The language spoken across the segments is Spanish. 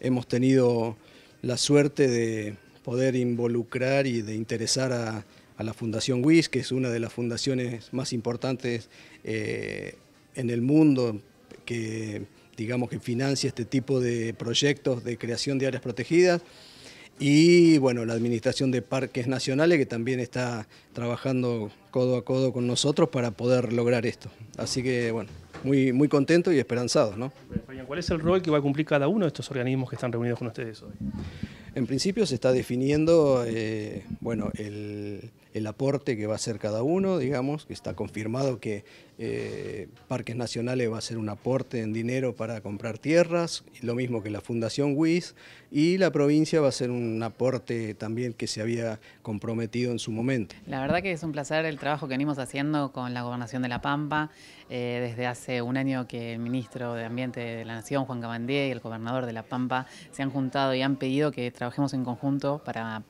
hemos tenido la suerte de poder involucrar y de interesar a, la Fundación WIS, que es una de las fundaciones más importantes eh, en el mundo, que digamos que financia este tipo de proyectos de creación de áreas protegidas y bueno, la Administración de Parques Nacionales que también está trabajando codo a codo con nosotros para poder lograr esto. Así que bueno, muy, muy contentos y esperanzados. ¿no? ¿Cuál es el rol que va a cumplir cada uno de estos organismos que están reunidos con ustedes hoy? En principio se está definiendo eh, bueno, el, el aporte que va a hacer cada uno, digamos, que está confirmado que eh, Parques Nacionales va a hacer un aporte en dinero para comprar tierras, lo mismo que la Fundación WIS, y la provincia va a hacer un aporte también que se había comprometido en su momento. La verdad que es un placer el trabajo que venimos haciendo con la Gobernación de La Pampa, eh, desde hace un año que el Ministro de Ambiente de la Nación, Juan Gabandé y el Gobernador de La Pampa se han juntado y han pedido que trabajemos en conjunto para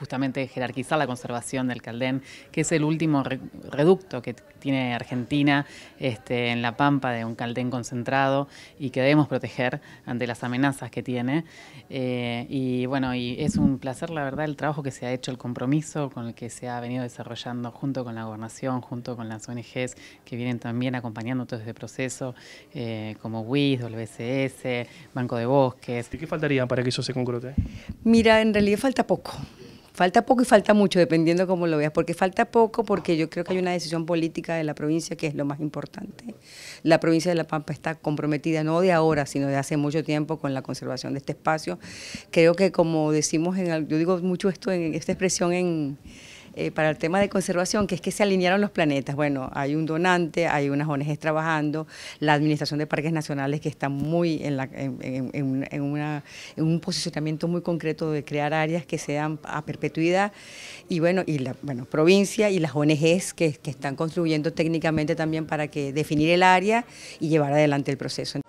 justamente jerarquizar la conservación del Caldén, que es el último reducto que tiene Argentina este, en la pampa de un Caldén concentrado y que debemos proteger ante las amenazas que tiene. Eh, y bueno, y es un placer, la verdad, el trabajo que se ha hecho, el compromiso con el que se ha venido desarrollando junto con la gobernación, junto con las ONGs que vienen también acompañando todo este proceso, eh, como WIS, WCS, Banco de Bosques. ¿Y qué faltaría para que eso se concrete? Mira, en realidad falta poco. Falta poco y falta mucho, dependiendo cómo lo veas, porque falta poco porque yo creo que hay una decisión política de la provincia que es lo más importante. La provincia de La Pampa está comprometida no de ahora, sino de hace mucho tiempo con la conservación de este espacio. Creo que como decimos, en, yo digo mucho esto en esta expresión en eh, para el tema de conservación, que es que se alinearon los planetas. Bueno, hay un donante, hay unas ONGs trabajando, la Administración de Parques Nacionales que está muy en, la, en, un posicionamiento muy concreto de crear áreas que sean a perpetuidad, y bueno, y la bueno, provincia y las ONGs que, están construyendo técnicamente también para que definir el área y llevar adelante el proceso.